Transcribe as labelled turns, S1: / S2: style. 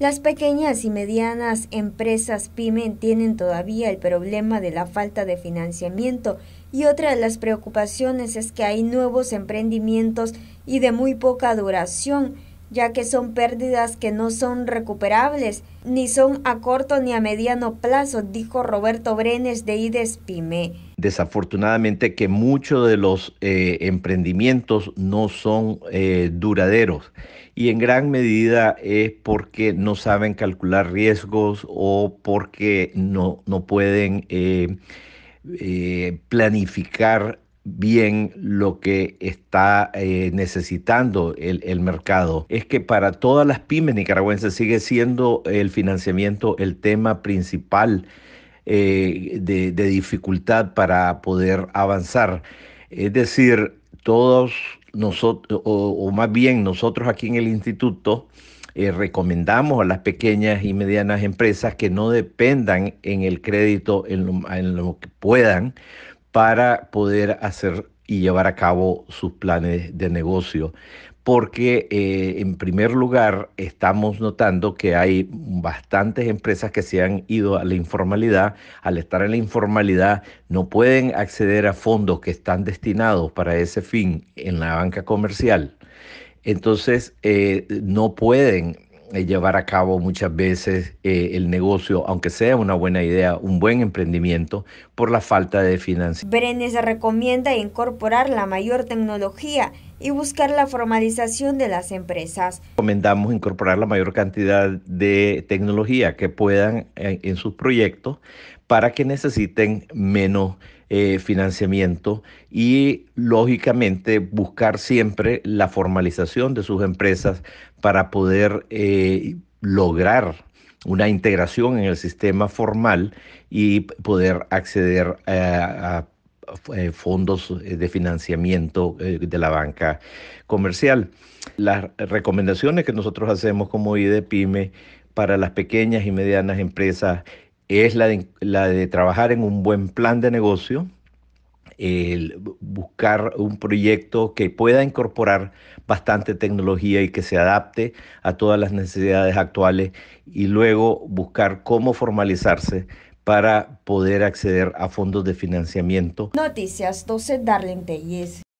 S1: Las pequeñas y medianas empresas PYME tienen todavía el problema de la falta de financiamiento y otra de las preocupaciones es que hay nuevos emprendimientos y de muy poca duración ya que son pérdidas que no son recuperables, ni son a corto ni a mediano plazo, dijo Roberto Brenes de IDES
S2: Desafortunadamente que muchos de los eh, emprendimientos no son eh, duraderos y en gran medida es porque no saben calcular riesgos o porque no, no pueden eh, planificar bien lo que está eh, necesitando el, mercado. Es que para todas las pymes nicaragüenses sigue siendo el financiamiento el tema principal eh, de, dificultad para poder avanzar. Es decir, todos nosotros, o, más bien nosotros aquí en el instituto, eh, recomendamos a las pequeñas y medianas empresas que no dependan en el crédito en lo que puedan para poder hacer y llevar a cabo sus planes de negocio. Porque eh, en primer lugar estamos notando que hay bastantes empresas que se han ido a la informalidad. Al estar en la informalidad no pueden acceder a fondos que están destinados para ese fin en la banca comercial. Entonces eh, no pueden eh, llevar a cabo muchas veces eh, el negocio, aunque sea una buena idea, un buen emprendimiento, por la falta de financiación.
S1: Brenes recomienda incorporar la mayor tecnología y buscar la formalización de las empresas.
S2: Recomendamos incorporar la mayor cantidad de tecnología que puedan en, eh, en sus proyectos para que necesiten menos eh, financiamiento y lógicamente buscar siempre la formalización de sus empresas para poder eh, lograr una integración en el sistema formal y poder acceder a, eh, fondos de financiamiento de la banca comercial. Las recomendaciones que nosotros hacemos como IDPIME para las pequeñas y medianas empresas es la de, la de trabajar en un buen plan de negocio, el buscar un proyecto que pueda incorporar bastante tecnología y que se adapte a todas las necesidades actuales y luego buscar cómo formalizarse para poder acceder a fondos de financiamiento.
S1: Noticias 12 Darlene